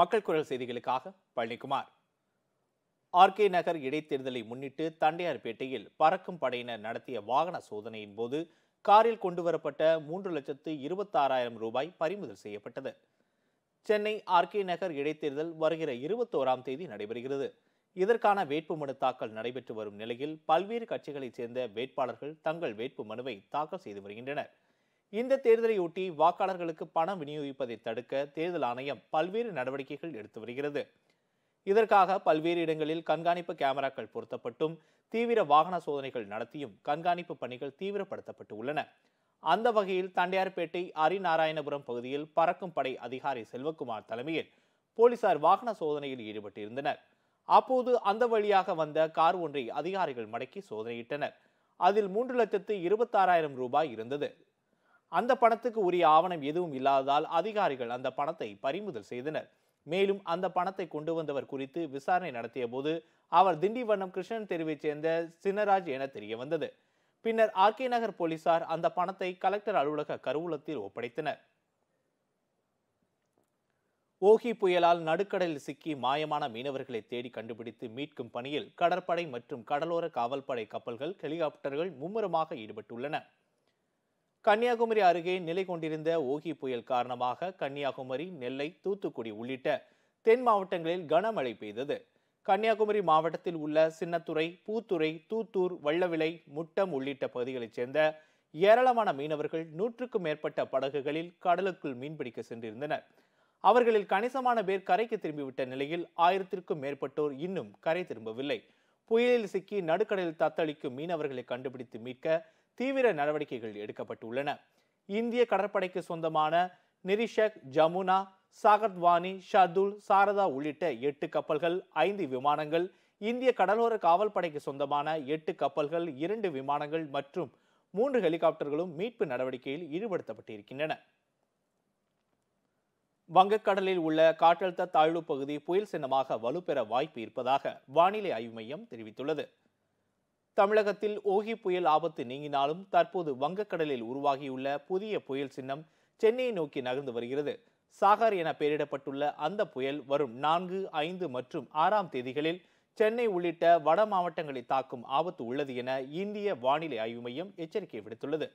மக்கள் குரல் செய்திகளுக்காக பழனிக்குமார் ஆர்கே நகர் இடைத்தேர்தலை முன்னிட்டு தண்டையார்பேட்டையில் பறக்கும் படையினர் நடத்திய வாகன சோதனையின் போது காரில் கொண்டுவரப்பட்ட மூன்று லட்சத்து இருபத்தாறாயிரம் ரூபாய் பறிமுதல் செய்யப்பட்டது சென்னை ஆர்கே நகர் இடைத்தேர்தல் வருகிற இருபத்தோராம் தேதி நடைபெறுகிறது இதற்கான வேட்புமனு தாக்கல் நடைபெற்று வரும் நிலையில் பல்வேறு கட்சிகளைச் சேர்ந்த வேட்பாளர்கள் தங்கள் வேட்புமனுவை தாக்கல் செய்து வருகின்றனர் இந்த தேர்தலையொட்டி வாக்காளர்களுக்கு பணம் விநியோகிப்பதை தடுக்க தேர்தல் ஆணையம் பல்வேறு நடவடிக்கைகள் எடுத்து வருகிறது இதற்காக பல்வேறு இடங்களில் கண்காணிப்பு கேமராக்கள் பொருத்தப்பட்டும் தீவிர வாகன சோதனைகள் நடத்தியும் கண்காணிப்பு பணிகள் தீவிரப்படுத்தப்பட்டு உள்ளன அந்த வகையில் தண்டையார்பேட்டை அரிநாராயணபுரம் பகுதியில் பறக்கும் படை அதிகாரி செல்வகுமார் தலைமையில் போலீசார் வாகன சோதனையில் ஈடுபட்டிருந்தனர் அப்போது அந்த வழியாக வந்த கார் ஒன்றை அதிகாரிகள் மடக்கி சோதனையிட்டனர் அதில் மூன்று லட்சத்து இருபத்தாறாயிரம் ரூபாய் இருந்தது அந்த பணத்துக்கு உரிய ஆவணம் எதுவும் இல்லாததால் அதிகாரிகள் அந்த பணத்தை பறிமுதல் செய்தனர் மேலும் அந்த பணத்தை கொண்டு வந்தவர் குறித்து விசாரணை நடத்திய போது அவர் திண்டிவனம் கிருஷ்ணன் தெருவைச் சேர்ந்த சின்னராஜ் என தெரிய வந்தது பின்னர் ஆர்கே நகர் போலீசார் அந்த பணத்தை கலெக்டர் அலுவலக கருவூலத்தில் ஒப்படைத்தனர் ஓகி புயலால் நடுக்கடலில் சிக்கி மாயமான மீனவர்களை தேடி கண்டுபிடித்து மீட்கும் பணியில் கடற்படை மற்றும் கடலோர காவல்படை கப்பல்கள் ஹெலிகாப்டர்கள் மும்முரமாக ஈடுபட்டுள்ளன கன்னியாகுமரி அருகே நிலை கொண்டிருந்த ஓகி புயல் காரணமாக கன்னியாகுமரி நெல்லை தூத்துக்குடி உள்ளிட்ட தென் மாவட்டங்களில் கனமழை பெய்தது கன்னியாகுமரி மாவட்டத்தில் உள்ள சின்னத்துறை பூத்துறை தூத்தூர் வள்ளவிளை முட்டம் உள்ளிட்ட பகுதிகளைச் சேர்ந்த ஏராளமான மீனவர்கள் நூற்றுக்கும் மேற்பட்ட படகுகளில் கடலுக்குள் மீன்பிடிக்க சென்றிருந்தனர் அவர்களில் கணிசமான பேர் கரைக்கு திரும்பிவிட்ட நிலையில் ஆயிரத்திற்கும் மேற்பட்டோர் இன்னும் கரை திரும்பவில்லை புயலில் சிக்கி நடுக்கடலில் தத்தளிக்கும் மீனவர்களை கண்டுபிடித்து மீட்க தீவிர நடவடிக்கைகள் எடுக்கப்பட்டுள்ளன இந்திய கடற்படைக்கு சொந்தமான நிரிஷக் ஜமுனா சாகத்வானி ஷதுல் சாரதா உள்ளிட்ட எட்டு கப்பல்கள் ஐந்து விமானங்கள் இந்திய கடலோர காவல் படைக்கு சொந்தமான எட்டு கப்பல்கள் இரண்டு விமானங்கள் மற்றும் மூன்று ஹெலிகாப்டர்களும் மீட்பு நடவடிக்கையில் ஈடுபடுத்தப்பட்டிருக்கின்றன வங்கக்கடலில் உள்ள காற்றழுத்த தாழ்வு பகுதி புயல் சின்னமாக வலுப்பெற வாய்ப்பு இருப்பதாக வானிலை ஆய்வு மையம் தெரிவித்துள்ளது தமிழகத்தில் ஓகி புயல் ஆபத்து நீங்கினாலும் தற்போது வங்கக்கடலில் உருவாகியுள்ள புதிய புயல் சின்னம் சென்னையை நோக்கி நகர்ந்து வருகிறது சாகர் என பெயரிடப்பட்டுள்ள அந்த புயல் வரும் நான்கு ஐந்து மற்றும் ஆறாம் தேதிகளில் சென்னை உள்ளிட்ட வட மாவட்டங்களை தாக்கும் ஆபத்து உள்ளது என இந்திய வானிலை ஆய்வு மையம் எச்சரிக்கை விடுத்துள்ளது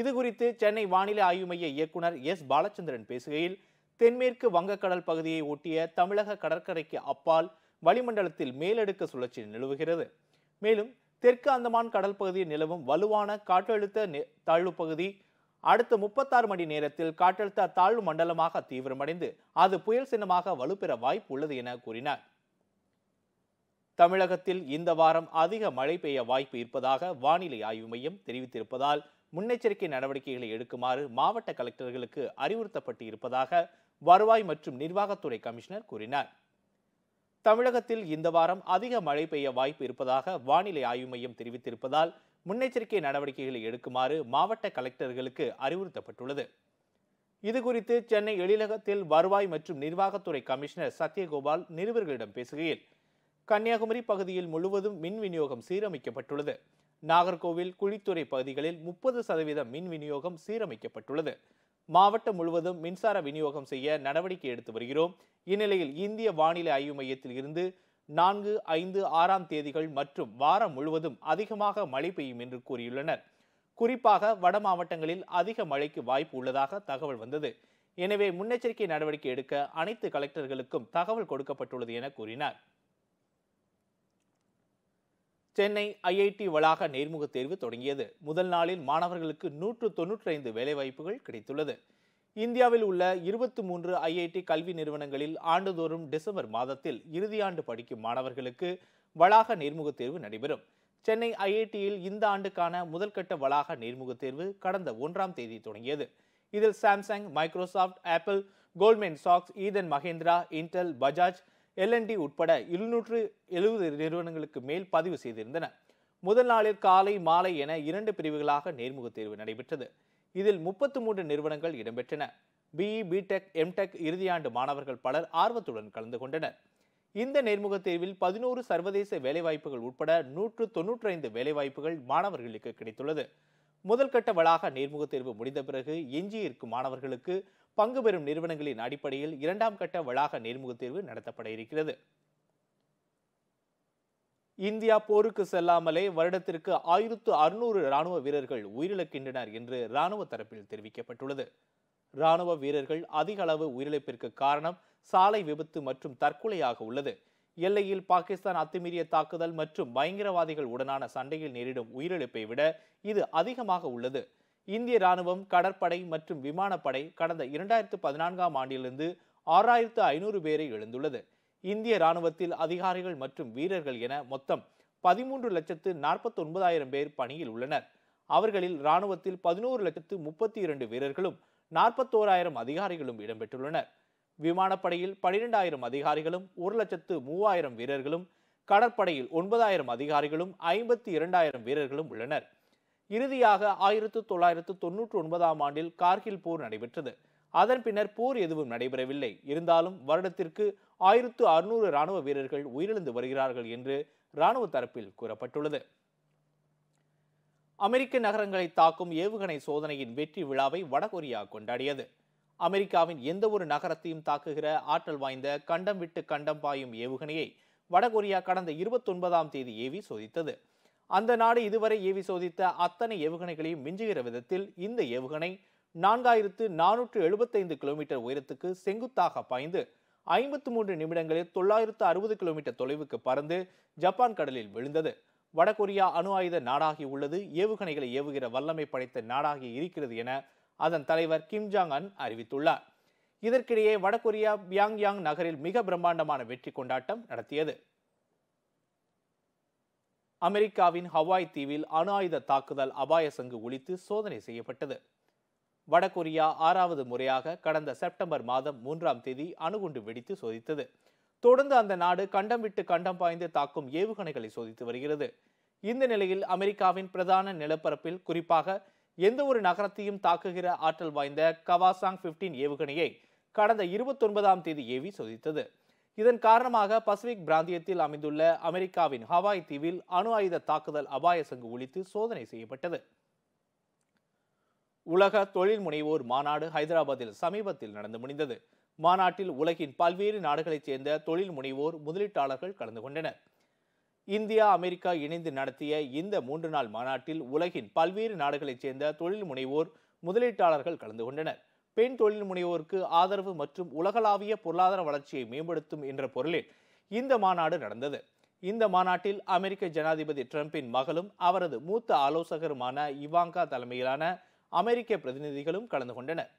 இதுகுறித்து சென்னை வானிலை ஆய்வு மைய இயக்குநர் எஸ் பாலச்சந்திரன் பேசுகையில் தென்மேற்கு வங்கக்கடல் பகுதியை ஒட்டிய தமிழக கடற்கரைக்கு அப்பால் வளிமண்டலத்தில் மேலடுக்கு சுழற்சி நிலவுகிறது மேலும் தெற்கு அந்தமான் கடல் பகுதியில் நிலவும் வலுவான காற்றழுத்த தாழ்வு பகுதி அடுத்த முப்பத்தாறு மணி நேரத்தில் காற்றழுத்த தாழ்வு மண்டலமாக தீவிரமடைந்து அது புயல் சின்னமாக வலுப்பெற வாய்ப்பு உள்ளது என கூறினார் தமிழகத்தில் இந்த வாரம் அதிக மழை பெய்ய வாய்ப்பு இருப்பதாக வானிலை ஆய்வு மையம் தெரிவித்திருப்பதால் முன்னெச்சரிக்கை நடவடிக்கைகளை எடுக்குமாறு மாவட்ட கலெக்டர்களுக்கு அறிவுறுத்தப்பட்டு இருப்பதாக வருவாய் மற்றும் நிர்வாகத்துறை கமிஷனர் கூறினார் தமிழகத்தில் இந்த வாரம் அதிக மழை பெய்ய வாய்ப்பு இருப்பதாக வானிலை ஆய்வு மையம் தெரிவித்திருப்பதால் முன்னெச்சரிக்கை நடவடிக்கைகளை எடுக்குமாறு மாவட்ட கலெக்டர்களுக்கு அறிவுறுத்தப்பட்டுள்ளது இதுகுறித்து சென்னை எழிலகத்தில் வருவாய் மற்றும் நிர்வாகத்துறை கமிஷனர் சத்யகோபால் நிருபர்களிடம் பேசுகையில் கன்னியாகுமரி பகுதியில் முழுவதும் மின் விநியோகம் சீரமைக்கப்பட்டுள்ளது நாகர்கோவில் குழித்துறை பகுதிகளில் முப்பது சதவீத மின் விநியோகம் சீரமைக்கப்பட்டுள்ளது மாவட்டம் முழுவதும் மின்சார விநியோகம் செய்ய நடவடிக்கை எடுத்து வருகிறோம் இந்நிலையில் இந்திய வானிலை ஆய்வு மையத்தில் இருந்து நான்கு ஐந்து ஆறாம் தேதிகள் மற்றும் வாரம் முழுவதும் அதிகமாக மழை பெய்யும் என்று கூறியுள்ளனர் குறிப்பாக வட மாவட்டங்களில் அதிக மழைக்கு வாய்ப்பு உள்ளதாக தகவல் வந்தது எனவே முன்னெச்சரிக்கை நடவடிக்கை எடுக்க அனைத்து கலெக்டர்களுக்கும் தகவல் கொடுக்கப்பட்டுள்ளது என கூறினார் சென்னை ஐஐடி வளாக நேர்முகத் தேர்வு தொடங்கியது முதல் நாளில் மாணவர்களுக்கு நூற்று தொன்னூற்றைந்து வேலைவாய்ப்புகள் கிடைத்துள்ளது இந்தியாவில் உள்ள இருபத்தி மூன்று ஐஐடி கல்வி நிறுவனங்களில் ஆண்டுதோறும் டிசம்பர் மாதத்தில் இறுதியாண்டு படிக்கும் மாணவர்களுக்கு வளாக நேர்முகத் தேர்வு நடைபெறும் சென்னை ஐஐடியில் இந்த ஆண்டுக்கான முதல்கட்ட வளாக நேர்முகத் தேர்வு கடந்த ஒன்றாம் தேதி தொடங்கியது இதில் சாம்சங் மைக்ரோசாஃப்ட் ஆப்பிள் கோல்ட்மேன் சாக்ஸ் ஈதன் மகேந்திரா இன்டெல் பஜாஜ் எல்என்டி உட்பட இருநூற்று எழுபது நிறுவனங்களுக்கு மேல் பதிவு செய்திருந்தன முதல் நாளில் காலை மாலை என இரண்டு பிரிவுகளாக நேர்முக தேர்வு நடைபெற்றது இதில் முப்பத்து மூன்று நிறுவனங்கள் இடம்பெற்றன பிஇ பிடெக் எம்டெக் இறுதியாண்டு மாணவர்கள் பலர் ஆர்வத்துடன் கலந்து கொண்டனர் இந்த நேர்முக தேர்வில் பதினோரு சர்வதேச வேலைவாய்ப்புகள் உட்பட நூற்று தொன்னூற்றி ஐந்து வேலைவாய்ப்புகள் மாணவர்களுக்கு கிடைத்துள்ளது முதல் கட்ட வளாக நேர்முக தேர்வு முடிந்த பிறகு எஞ்சியிருக்கும் மாணவர்களுக்கு பங்கு பெறும் நிறுவனங்களின் அடிப்படையில் இரண்டாம் கட்ட வளாக நேர்முக தேர்வு நடத்தப்பட இருக்கிறது இந்தியா போருக்கு செல்லாமலே வருடத்திற்கு ஆயிரத்து அறுநூறு ராணுவ வீரர்கள் உயிரிழக்கின்றனர் என்று ராணுவ தரப்பில் தெரிவிக்கப்பட்டுள்ளது ராணுவ வீரர்கள் அதிக அளவு உயிரிழப்பிற்கு காரணம் சாலை விபத்து மற்றும் தற்கொலையாக உள்ளது எல்லையில் பாகிஸ்தான் அத்துமீறிய தாக்குதல் மற்றும் பயங்கரவாதிகள் உடனான சண்டையில் நேரிடும் உயிரிழப்பை விட இது அதிகமாக உள்ளது இந்திய ராணுவம் கடற்படை மற்றும் விமானப்படை கடந்த இரண்டாயிரத்து பதினான்காம் ஆண்டிலிருந்து ஆறாயிரத்து ஐநூறு பேரை எழுந்துள்ளது இந்திய ராணுவத்தில் அதிகாரிகள் மற்றும் வீரர்கள் என மொத்தம் பதிமூன்று லட்சத்து நாற்பத்தி ஒன்பதாயிரம் பேர் பணியில் உள்ளனர் அவர்களில் ராணுவத்தில் பதினோரு லட்சத்து முப்பத்தி இரண்டு வீரர்களும் நாற்பத்தோராயிரம் அதிகாரிகளும் இடம்பெற்றுள்ளனர் விமானப்படையில் பனிரெண்டாயிரம் அதிகாரிகளும் ஒரு லட்சத்து மூவாயிரம் வீரர்களும் கடற்படையில் ஒன்பதாயிரம் அதிகாரிகளும் ஐம்பத்தி இரண்டாயிரம் வீரர்களும் உள்ளனர் இறுதியாக ஆயிரத்து தொள்ளாயிரத்து தொன்னூற்று ஒன்பதாம் ஆண்டில் கார்கில் போர் நடைபெற்றது அதன் பின்னர் போர் எதுவும் நடைபெறவில்லை இருந்தாலும் வருடத்திற்கு ஆயிரத்து அறுநூறு ராணுவ வீரர்கள் உயிரிழந்து வருகிறார்கள் என்று ராணுவ தரப்பில் கூறப்பட்டுள்ளது அமெரிக்க நகரங்களை தாக்கும் ஏவுகணை சோதனையின் வெற்றி விழாவை வடகொரியா கொண்டாடியது அமெரிக்காவின் எந்த ஒரு நகரத்தையும் தாக்குகிற ஆற்றல் வாய்ந்த கண்டம் விட்டு கண்டம் பாயும் ஏவுகணையை வடகொரியா கடந்த இருபத்தொன்பதாம் தேதி ஏவி சோதித்தது அந்த நாடு இதுவரை ஏவி சோதித்த அத்தனை ஏவுகணைகளையும் மிஞ்சுகிற விதத்தில் இந்த ஏவுகணை நான்காயிரத்து நானூற்று எழுபத்தைந்து கிலோமீட்டர் உயரத்துக்கு செங்குத்தாக பாய்ந்து ஐம்பத்து மூன்று நிமிடங்களில் தொள்ளாயிரத்து அறுபது கிலோமீட்டர் தொலைவுக்கு பறந்து ஜப்பான் கடலில் விழுந்தது வடகொரியா அணு ஆயுத நாடாகி உள்ளது ஏவுகணைகளை ஏவுகிற வல்லமை படைத்த நாடாகி இருக்கிறது என அதன் தலைவர் கிம் ஜாங் அன் அறிவித்துள்ளார் இதற்கிடையே வடகொரியா பியாங்யாங் நகரில் மிக பிரம்மாண்டமான வெற்றி கொண்டாட்டம் நடத்தியது அமெரிக்காவின் ஹவாய் தீவில் அணு ஆயுத தாக்குதல் அபாய சங்கு ஒழித்து சோதனை செய்யப்பட்டது வடகொரியா ஆறாவது முறையாக கடந்த செப்டம்பர் மாதம் மூன்றாம் தேதி அணுகுண்டு வெடித்து சோதித்தது தொடர்ந்து அந்த நாடு கண்டம் விட்டு கண்டம் பாய்ந்து தாக்கும் ஏவுகணைகளை சோதித்து வருகிறது இந்த நிலையில் அமெரிக்காவின் பிரதான நிலப்பரப்பில் குறிப்பாக எந்த ஒரு நகரத்தையும் தாக்குகிற ஆற்றல் வாய்ந்த கவாசாங் பிப்டீன் ஏவுகணையை கடந்த இருபத்தொன்பதாம் தேதி ஏவி சோதித்தது இதன் காரணமாக பசிபிக் பிராந்தியத்தில் அமைந்துள்ள அமெரிக்காவின் ஹவாய் தீவில் அணு ஆயுத தாக்குதல் அபாய சங்கு ஒழித்து சோதனை செய்யப்பட்டது உலக தொழில் முனைவோர் மாநாடு ஹைதராபாத்தில் சமீபத்தில் நடந்து முடிந்தது மாநாட்டில் உலகின் பல்வேறு நாடுகளைச் சேர்ந்த தொழில் முனைவோர் முதலீட்டாளர்கள் கலந்து கொண்டனர் இந்தியா அமெரிக்கா இணைந்து நடத்திய இந்த மூன்று நாள் மாநாட்டில் உலகின் பல்வேறு நாடுகளைச் சேர்ந்த தொழில் முனைவோர் முதலீட்டாளர்கள் கலந்து கொண்டனர் பெண் தொழில் முனைவோருக்கு ஆதரவு மற்றும் உலகளாவிய பொருளாதார வளர்ச்சியை மேம்படுத்தும் என்ற பொருளில் இந்த மாநாடு நடந்தது இந்த மாநாட்டில் அமெரிக்க ஜனாதிபதி டிரம்பின் மகளும் அவரது மூத்த ஆலோசகருமான இவாங்கா தலைமையிலான அமெரிக்க பிரதிநிதிகளும் கலந்து கொண்டனர்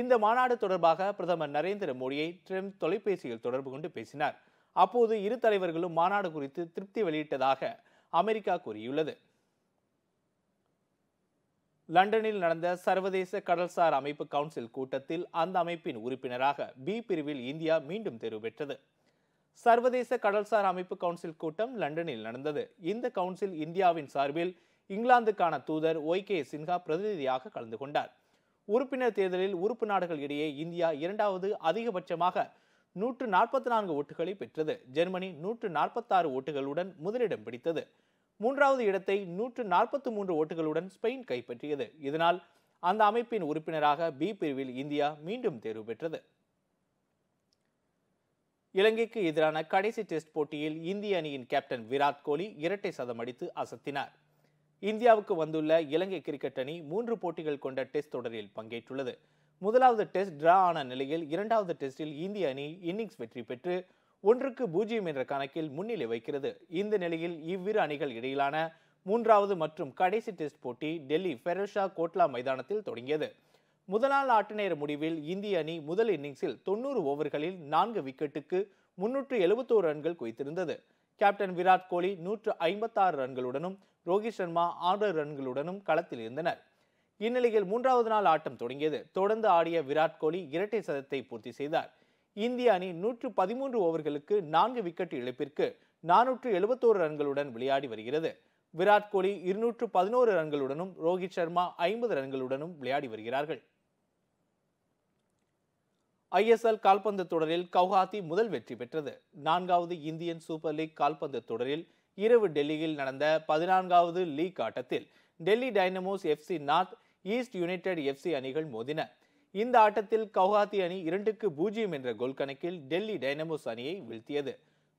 இந்த மாநாடு தொடர்பாக பிரதமர் நரேந்திர மோடியை ட்ரம்ப் தொலைபேசியில் தொடர்பு கொண்டு பேசினார் அப்போது இரு தலைவர்களும் மாநாடு குறித்து திருப்தி வெளியிட்டதாக அமெரிக்கா கூறியுள்ளது லண்டனில் நடந்த சர்வதேச கடல்சார் அமைப்பு கவுன்சில் கூட்டத்தில் அந்த அமைப்பின் உறுப்பினராக பி பிரிவில் இந்தியா மீண்டும் தேர்வு பெற்றது சர்வதேச கடல்சார் அமைப்பு கவுன்சில் கூட்டம் லண்டனில் நடந்தது இந்த கவுன்சில் இந்தியாவின் சார்பில் இங்கிலாந்துக்கான தூதர் ஒய் கே சின்ஹா பிரதிநிதியாக கலந்து கொண்டார் உறுப்பினர் தேர்தலில் உறுப்பு நாடுகள் இடையே இந்தியா இரண்டாவது அதிகபட்சமாக நூற்று நாற்பத்தி நான்கு ஓட்டுகளை பெற்றது ஜெர்மனி நூற்று நாற்பத்தாறு ஓட்டுகளுடன் முதலிடம் பிடித்தது மூன்றாவது இடத்தை நூற்று நாற்பத்தி மூன்று ஓட்டுகளுடன் ஸ்பெயின் கைப்பற்றியது இதனால் அந்த அமைப்பின் உறுப்பினராக பி பிரிவில் இந்தியா மீண்டும் தேர்வு பெற்றது இலங்கைக்கு எதிரான கடைசி டெஸ்ட் போட்டியில் இந்திய அணியின் கேப்டன் விராட் கோலி இரட்டை சதம் அடித்து அசத்தினார் இந்தியாவுக்கு வந்துள்ள இலங்கை கிரிக்கெட் அணி மூன்று போட்டிகள் கொண்ட டெஸ்ட் தொடரில் பங்கேற்றுள்ளது முதலாவது டெஸ்ட் டிரா ஆன நிலையில் இரண்டாவது டெஸ்டில் இந்திய அணி இன்னிங்ஸ் வெற்றி பெற்று ஒன்றுக்கு பூஜ்ஜியம் என்ற கணக்கில் முன்னிலை வைக்கிறது இந்த நிலையில் இவ்விரு அணிகள் இடையிலான மூன்றாவது மற்றும் கடைசி டெஸ்ட் போட்டி டெல்லி ஃபெரோஷா கோட்லா மைதானத்தில் தொடங்கியது முதல் நாள் ஆட்ட நேர முடிவில் இந்திய அணி முதல் இன்னிங்ஸில் தொன்னூறு ஓவர்களில் நான்கு விக்கெட்டுக்கு முன்னூற்று எழுபத்தோரு ரன்கள் குவித்திருந்தது கேப்டன் விராட் கோலி நூற்று ஐம்பத்தாறு ரன்களுடனும் ரோஹித் சர்மா ஆறு ரன்களுடனும் களத்தில் இருந்தனர் இந்நிலையில் மூன்றாவது நாள் ஆட்டம் தொடங்கியது தொடர்ந்து ஆடிய விராட் கோலி இரட்டை சதத்தை பூர்த்தி செய்தார் இந்திய அணி நூற்று பதிமூன்று ஓவர்களுக்கு நான்கு விக்கெட் இழப்பிற்கு நானூற்று எழுபத்தோரு ரன்களுடன் விளையாடி வருகிறது விராட் கோலி இருநூற்று பதினோரு ரன்களுடனும் ரோஹித் சர்மா ஐம்பது ரன்களுடனும் விளையாடி வருகிறார்கள் ஐஎஸ்எல் கால்பந்து தொடரில் கவுஹாத்தி முதல் வெற்றி பெற்றது நான்காவது இந்தியன் சூப்பர் லீக் கால்பந்து தொடரில் இரவு டெல்லியில் நடந்த பதினான்காவது லீக் ஆட்டத்தில் Delhi Dynamos FC North East United FC அணிகள் மோதின இந்த ஆட்டத்தில் கவுஹாத்தி அணி இரண்டுக்கு பூஜ்ஜியம் என்ற கோல் கணக்கில் டெல்லி டைனமோஸ் அணியை வீழ்த்தியது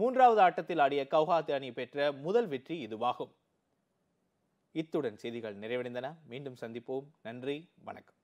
மூன்றாவது ஆட்டத்தில் ஆடிய கவுஹாத்தி அணி பெற்ற முதல் வெற்றி இதுவாகும் இத்துடன் செய்திகள் நிறைவடைந்தன மீண்டும் சந்திப்போம் நன்றி வணக்கம்